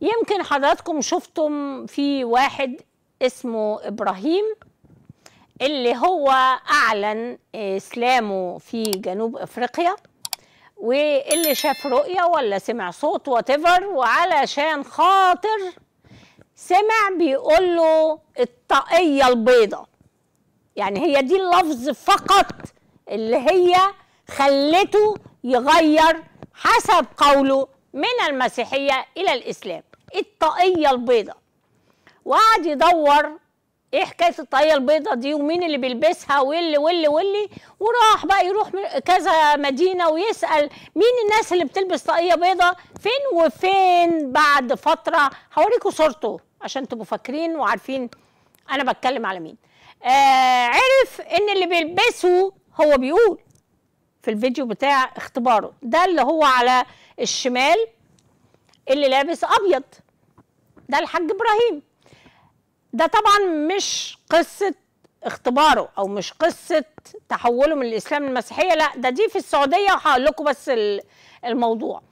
يمكن حضراتكم شفتم في واحد اسمه إبراهيم اللي هو أعلن آه، إسلامه في جنوب أفريقيا واللي شاف رؤية ولا سمع صوت واتيفر وعلشان خاطر سمع بيقول له الطاقية البيضة يعني هي دي اللفظ فقط اللي هي خلته يغير حسب قوله من المسيحية إلى الإسلام الطاقيه البيضاء وقعد يدور ايه حكايه الطاقيه البيضاء دي ومين اللي بيلبسها واللي واللي واللي وراح بقى يروح كذا مدينه ويسال مين الناس اللي بتلبس طاقيه بيضاء فين وفين بعد فتره هوريكم صورته عشان تبقوا فاكرين وعارفين انا بتكلم على مين آه عرف ان اللي بيلبسه هو بيقول في الفيديو بتاع اختباره ده اللي هو على الشمال اللي لابس ابيض ده الحاج ابراهيم ده طبعا مش قصه اختباره او مش قصه تحوله من الاسلام المسيحيه لا ده دي في السعوديه وهقول لكم بس الموضوع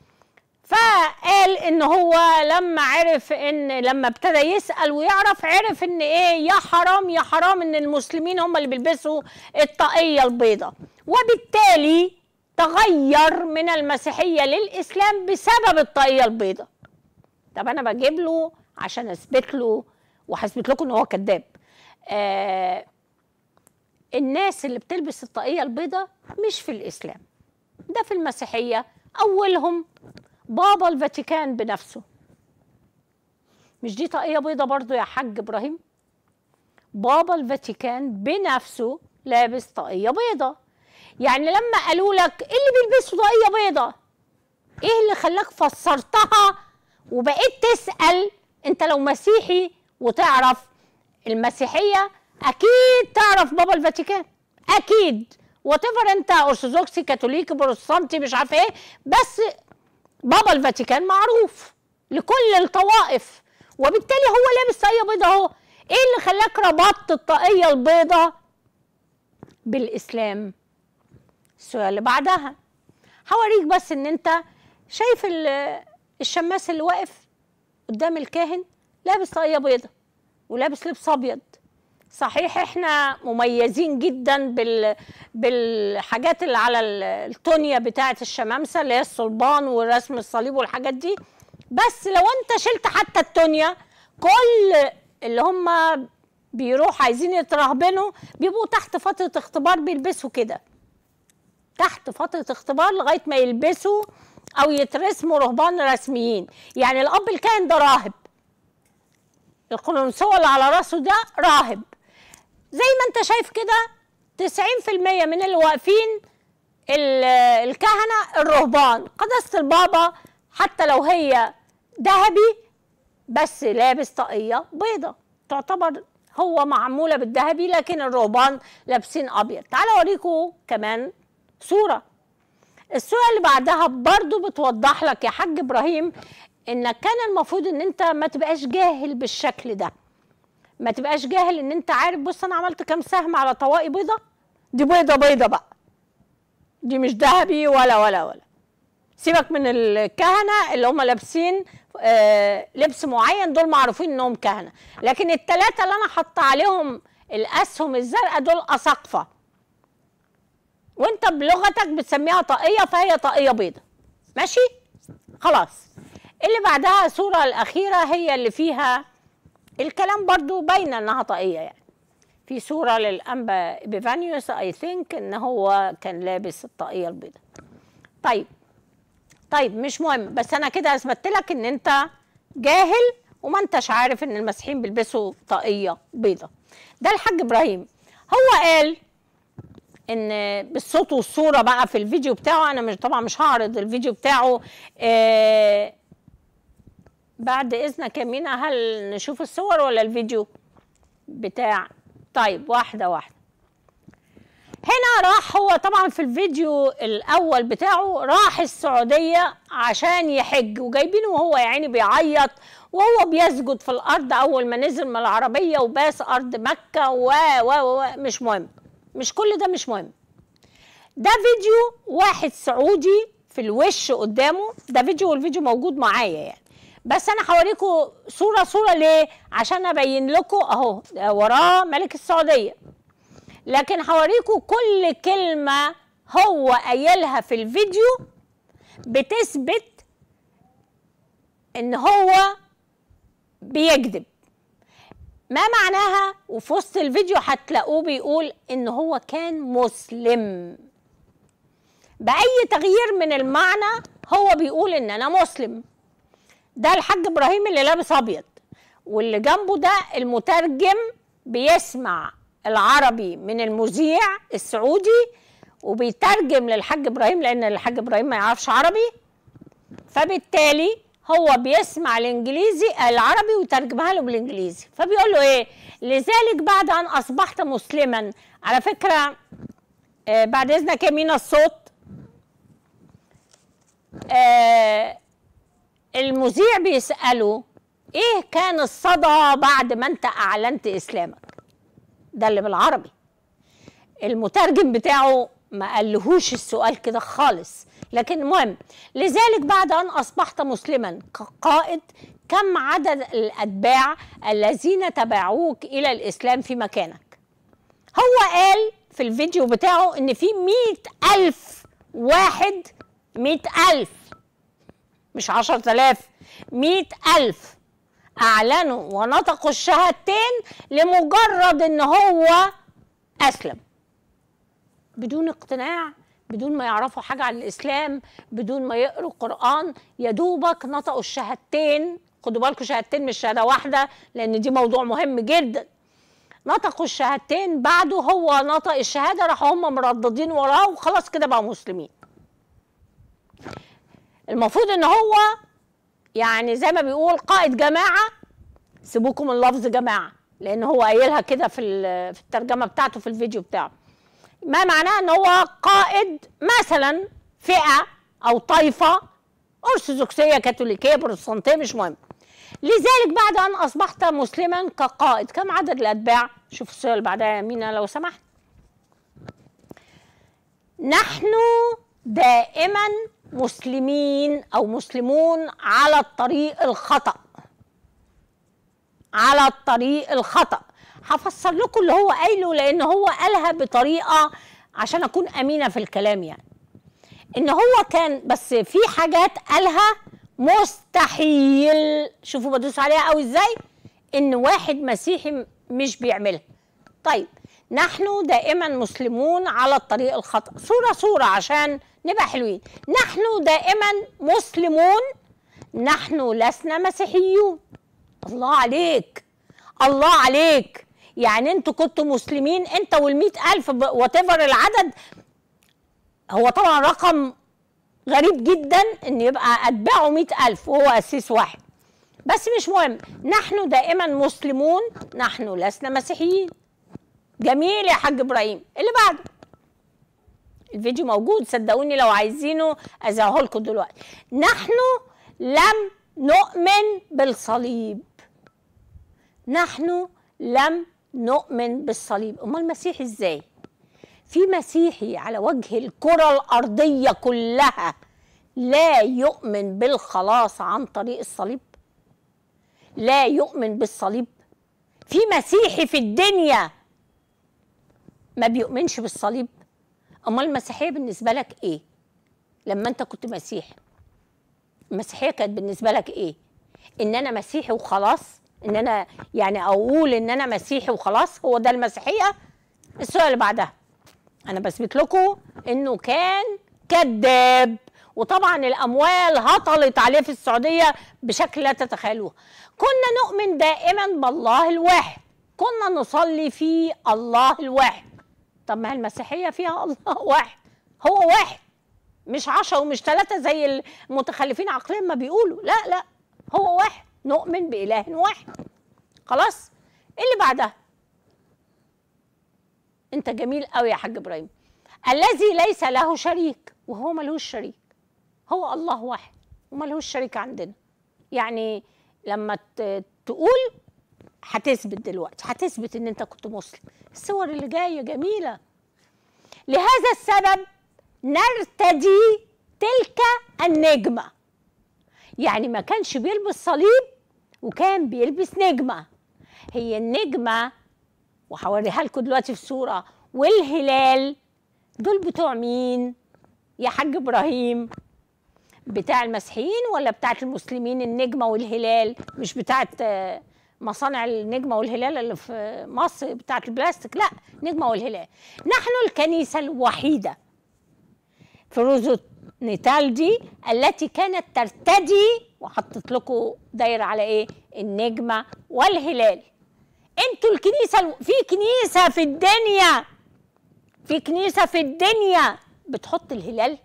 فقال ان هو لما عرف ان لما ابتدى يسال ويعرف عرف ان ايه يا حرام يا حرام ان المسلمين هم اللي بيلبسوا الطاقيه البيضاء وبالتالي تغير من المسيحيه للاسلام بسبب الطاقيه البيضاء طب انا بجيب له عشان اثبت له وهثبت لكم ان هو كذاب آه الناس اللي بتلبس الطاقيه البيضاء مش في الاسلام ده في المسيحيه اولهم بابا الفاتيكان بنفسه مش دي طاقيه بيضاء برضو يا حاج ابراهيم بابا الفاتيكان بنفسه لابس طاقيه بيضاء يعني لما قالوا لك ايه اللي بيلبسه طاقيه بيضه ايه اللي خلاك فسرتها وبقيت تسال انت لو مسيحي وتعرف المسيحيه اكيد تعرف بابا الفاتيكان اكيد وتفر انت ارثوذكسي كاثوليكي بروتستانتي مش عارف ايه بس بابا الفاتيكان معروف لكل الطوائف وبالتالي هو لابس طاقيه بيضاء اهو ايه اللي خلاك ربطت الطاقيه البيضاء بالاسلام السؤال اللي بعدها هوريك بس ان انت شايف الشماس اللي واقف قدام الكاهن لابس طاقيه بيضه ولابس لبس ابيض صحيح احنا مميزين جدا بال بالحاجات اللي على التونيه بتاعه الشمامسه اللي هي الصلبان ورسم الصليب والحاجات دي بس لو انت شلت حتى التونيه كل اللي هم بيروح عايزين يترهبنوا بيبقوا تحت فتره اختبار بيلبسوا كده تحت فتره اختبار لغايه ما يلبسوا او يترسموا رهبان رسميين يعني الاب الكاهن ده راهب القرنصوة اللي على راسه ده راهب زي ما انت شايف كده 90% من اللي واقفين الكهنة الرهبان قداسة البابا حتى لو هي ذهبي بس لابس طاقية بيضة تعتبر هو معمولة بالذهبي لكن الرهبان لابسين أبيض تعالوا أوريكم كمان صورة الصورة اللي بعدها برضو بتوضح لك يا حاج إبراهيم إنك كان المفروض إن أنت ما تبقاش جاهل بالشكل ده ما تبقاش جاهل إن أنت عارف بص أنا عملت كام سهم على طواقي بيضة دي بيضة بيضة بقى دي مش ذهبي ولا ولا ولا سيبك من الكهنه اللي هم لابسين آه لبس معين دول معروفين انهم كهنه لكن الثلاثه اللي انا حاطه عليهم الاسهم الزرقاء دول اساقفه وانت بلغتك بتسميها طاقيه فهي طاقيه بيضه ماشي خلاص اللي بعدها الصوره الاخيره هي اللي فيها الكلام برضو باينه انها طاقيه يعني في صوره للانبا بيفانيوس اي ثينك ان هو كان لابس الطاقيه البيضاء طيب طيب مش مهم بس انا كده اثبت لك ان انت جاهل وما انتش عارف ان المسيحيين بيلبسوا طاقيه بيضاء ده الحاج ابراهيم هو قال ان بالصوت والصوره بقى في الفيديو بتاعه انا مش طبعا مش هعرض الفيديو بتاعه آه بعد اذنك يا مينا هل نشوف الصور ولا الفيديو بتاع طيب واحده واحده هنا راح هو طبعا في الفيديو الاول بتاعه راح السعوديه عشان يحج وجايبينه وهو يا عيني بيعيط وهو بيسجد في الارض اول ما نزل من العربيه وباس ارض مكه و و مش مهم مش كل ده مش مهم ده فيديو واحد سعودي في الوش قدامه ده فيديو والفيديو موجود معايا يعني بس انا هوريكم صوره صوره ليه عشان ابين لكم اهو وراه ملك السعوديه لكن هوريكم كل كلمه هو قايلها في الفيديو بتثبت ان هو بيكذب ما معناها وفي وسط الفيديو هتلاقوه بيقول ان هو كان مسلم باي تغيير من المعنى هو بيقول ان انا مسلم ده الحاج ابراهيم اللي لابس ابيض واللي جنبه ده المترجم بيسمع العربي من المذيع السعودي وبيترجم للحاج ابراهيم لان الحاج ابراهيم ما يعرفش عربي فبالتالي هو بيسمع الانجليزي العربي وترجمها له بالانجليزي فبيقول له ايه لذلك بعد ان اصبحت مسلما على فكره آه بعد اذنك يا مينا الصوت آه المذيع بيساله ايه كان الصدى بعد ما انت اعلنت اسلامك ده اللي بالعربي المترجم بتاعه ما قالهوش السؤال كده خالص لكن المهم لذلك بعد أن أصبحت مسلما قائد كم عدد الأتباع الذين تبعوك إلى الإسلام في مكانك هو قال في الفيديو بتاعه إن في مئة ألف واحد مئة ألف مش عشرة آلاف مئة ألف أعلنوا ونطقوا الشهادتين لمجرد إن هو أسلم بدون اقتناع بدون ما يعرفوا حاجة عن الإسلام بدون ما يقروا القرآن يا دوبك نطقوا الشهادتين خدوا بالكم شهادتين مش شهادة واحدة لأن دي موضوع مهم جدا نطقوا الشهادتين بعده هو نطق الشهادة راحوا هم مرددين وراه وخلاص كده بقوا مسلمين المفروض ان هو يعني زي ما بيقول قائد جماعة سيبوكم من لفظ جماعة لأن هو قايلها كده في الترجمة بتاعته في الفيديو بتاعه ما معناه ان هو قائد مثلا فئه او طائفه ارثوذكسيه كاثوليكيه بروتستانتيه مش مهم لذلك بعد ان اصبحت مسلما كقائد كم عدد الاتباع شوف السؤال اللي بعدها يا مينا لو سمحت نحن دائما مسلمين او مسلمون على الطريق الخطا على الطريق الخطا هفسر لكم اللي هو قايله لان هو قالها بطريقه عشان اكون امينه في الكلام يعني ان هو كان بس في حاجات قالها مستحيل شوفوا بدوس عليها قوي ازاي ان واحد مسيحي مش بيعملها طيب نحن دائما مسلمون على الطريق الخطأ صورة صورة عشان نبقى حلوين نحن دائما مسلمون نحن لسنا مسيحيون الله عليك الله عليك يعني انتوا كنتوا مسلمين انت وال ألف وات العدد هو طبعا رقم غريب جدا ان يبقى اتباعه 100000 وهو أسيس واحد بس مش مهم نحن دائما مسلمون نحن لسنا مسيحيين جميل يا حاج ابراهيم اللي بعده الفيديو موجود صدقوني لو عايزينه أزعه لكم دلوقتي نحن لم نؤمن بالصليب نحن لم نؤمن بالصليب امال المسيح ازاي في مسيحي على وجه الكره الارضيه كلها لا يؤمن بالخلاص عن طريق الصليب لا يؤمن بالصليب في مسيحي في الدنيا ما بيؤمنش بالصليب امال المسيحيه بالنسبه لك ايه لما انت كنت مسيحي المسيحيه كانت بالنسبه لك ايه ان انا مسيحي وخلاص ان انا يعني اقول ان انا مسيحي وخلاص هو ده المسيحيه السؤال اللي بعدها انا بثبت لكم انه كان كذاب وطبعا الاموال هطلت عليه في السعوديه بشكل لا تتخيلوه كنا نؤمن دائما بالله الواحد كنا نصلي في الله الواحد طب ما المسيحيه فيها الله واحد هو واحد مش عشرة ومش ثلاثة زي المتخلفين عقليا ما بيقولوا لا لا هو واحد نؤمن بإله واحد خلاص ايه اللي بعدها انت جميل قوي يا حاج ابراهيم الذي ليس له شريك وهو ملهوش شريك هو الله واحد وملهوش شريك عندنا يعني لما تقول هتثبت دلوقتي هتثبت ان انت كنت مسلم الصور اللي جايه جميله لهذا السبب نرتدي تلك النجمه يعني ما كانش بيلبس صليب وكان بيلبس نجمه هي النجمه وهوريها لكم دلوقتي في صوره والهلال دول بتوع مين يا حاج ابراهيم بتاع المسيحيين ولا بتاعت المسلمين النجمه والهلال مش بتاعت آه، مصانع النجمه والهلال اللي في مصر بتاعت البلاستيك لا نجمه والهلال نحن الكنيسه الوحيده في روزوت نيتالدي التي كانت ترتدي وحطت لكم دايره على ايه النجمه والهلال انتوا الكنيسه في كنيسه في الدنيا في كنيسه في الدنيا بتحط الهلال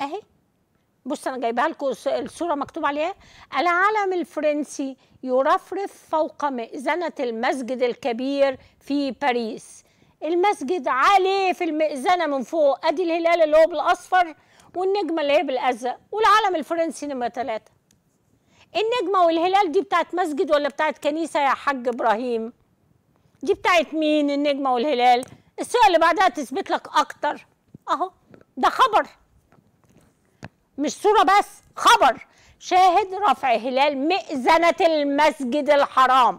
اهي بص انا جايبها لكم الصوره مكتوب عليها العلم الفرنسي يرفرف فوق مئذنه المسجد الكبير في باريس المسجد عليه في المئذنه من فوق ادي الهلال اللي هو بالاصفر والنجمه اللي هي بالازرق والعلم الفرنسي نمره ثلاثه النجمه والهلال دي بتاعت مسجد ولا بتاعت كنيسه يا حاج ابراهيم دي بتاعت مين النجمه والهلال السؤال اللي بعدها تثبت لك اكتر اهو ده خبر مش صوره بس خبر شاهد رفع هلال مئذنه المسجد الحرام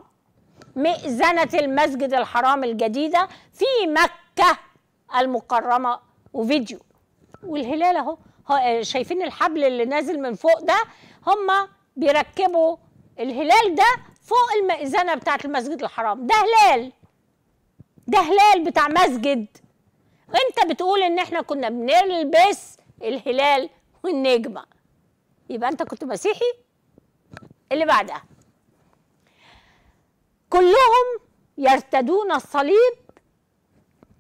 مئذنة المسجد الحرام الجديدة في مكة المكرمة وفيديو والهلال اهو شايفين الحبل اللي نازل من فوق ده هم بيركبوا الهلال ده فوق المئذنة بتاعة المسجد الحرام ده هلال ده هلال بتاع مسجد انت بتقول ان احنا كنا بنلبس الهلال والنجمة يبقى انت كنت مسيحي اللي بعدها كلهم يرتدون الصليب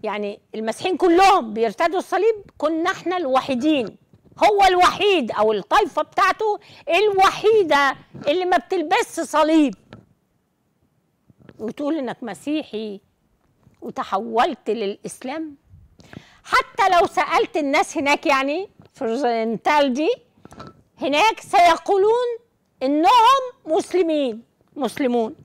يعني المسيحيين كلهم بيرتدوا الصليب كنا احنا الوحيدين هو الوحيد او الطائفه بتاعته الوحيده اللي ما بتلبسش صليب وتقول انك مسيحي وتحولت للاسلام حتى لو سالت الناس هناك يعني في دي هناك سيقولون انهم مسلمين مسلمون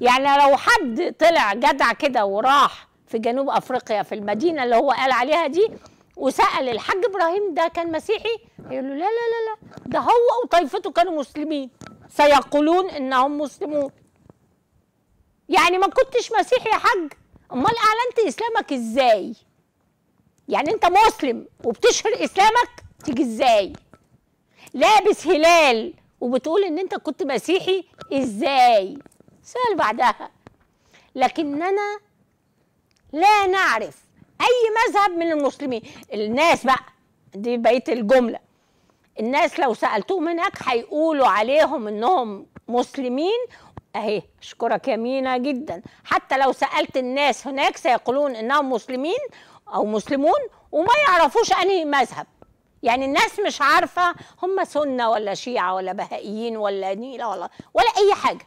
يعني لو حد طلع جدع كده وراح في جنوب افريقيا في المدينه اللي هو قال عليها دي وسال الحاج ابراهيم ده كان مسيحي يقول له لا لا لا لا ده هو وطائفته كانوا مسلمين سيقولون انهم مسلمون يعني ما كنتش مسيحي يا حاج امال اعلنت اسلامك ازاي يعني انت مسلم وبتشهر اسلامك تيجي ازاي لابس هلال وبتقول ان انت كنت مسيحي ازاي سؤال بعدها لكننا لا نعرف اي مذهب من المسلمين الناس بقى دي بقيه الجمله الناس لو سالتهم هناك هيقولوا عليهم انهم مسلمين اهي اشكرك يا مينا جدا حتى لو سالت الناس هناك سيقولون انهم مسلمين او مسلمون وما يعرفوش انهي مذهب يعني الناس مش عارفه هم سنه ولا شيعه ولا بهائيين ولا نيله ولا ولا اي حاجه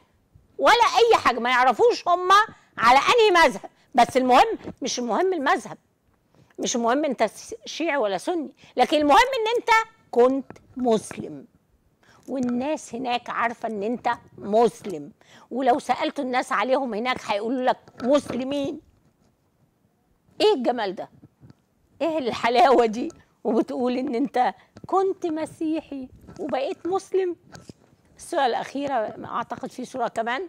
ولا اي حاجه ما يعرفوش هم على انهي مذهب بس المهم مش المهم المذهب مش المهم انت شيعي ولا سني لكن المهم ان انت كنت مسلم والناس هناك عارفه ان انت مسلم ولو سالت الناس عليهم هناك هيقولوا لك مسلمين ايه الجمال ده ايه الحلاوه دي وبتقول ان انت كنت مسيحي وبقيت مسلم الصورة الأخيرة أعتقد في صورة كمان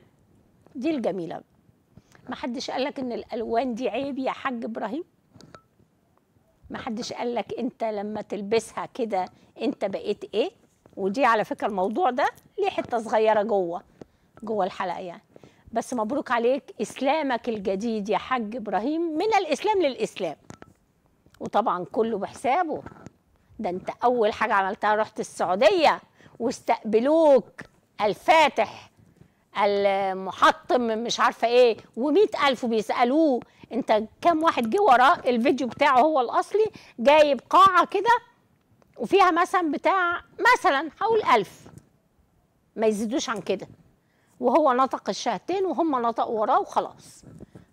دي الجميلة ما حدش قال لك إن الألوان دي عيب يا حاج إبراهيم ما حدش قال لك أنت لما تلبسها كده أنت بقيت إيه ودي على فكرة الموضوع ده ليه حتة صغيرة جوه جوه الحلقة يعني بس مبروك عليك إسلامك الجديد يا حاج إبراهيم من الإسلام للإسلام وطبعا كله بحسابه ده انت اول حاجه عملتها رحت السعوديه واستقبلوك الفاتح المحطم مش عارفه ايه و الف بيسالوه انت كم واحد جه وراه الفيديو بتاعه هو الاصلي جايب قاعه كده وفيها مثلا بتاع مثلا حول ألف ما يزيدوش عن كده وهو نطق الشهادتين وهم نطقوا وراه وخلاص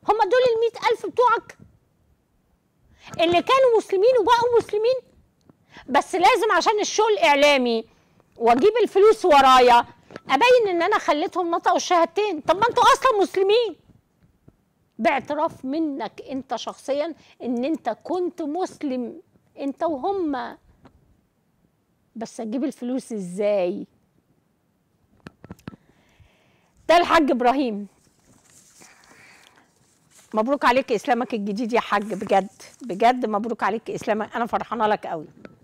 هم دول المئة ألف بتوعك اللي كانوا مسلمين وبقوا مسلمين بس لازم عشان الشغل الإعلامي واجيب الفلوس ورايا ابين ان انا خليتهم نطقوا الشهادتين طب ما انتوا اصلا مسلمين باعتراف منك انت شخصيا ان انت كنت مسلم انت وهم بس اجيب الفلوس ازاي ده الحاج ابراهيم مبروك عليك اسلامك الجديد يا حاج بجد بجد مبروك عليك اسلامك انا فرحانه لك قوي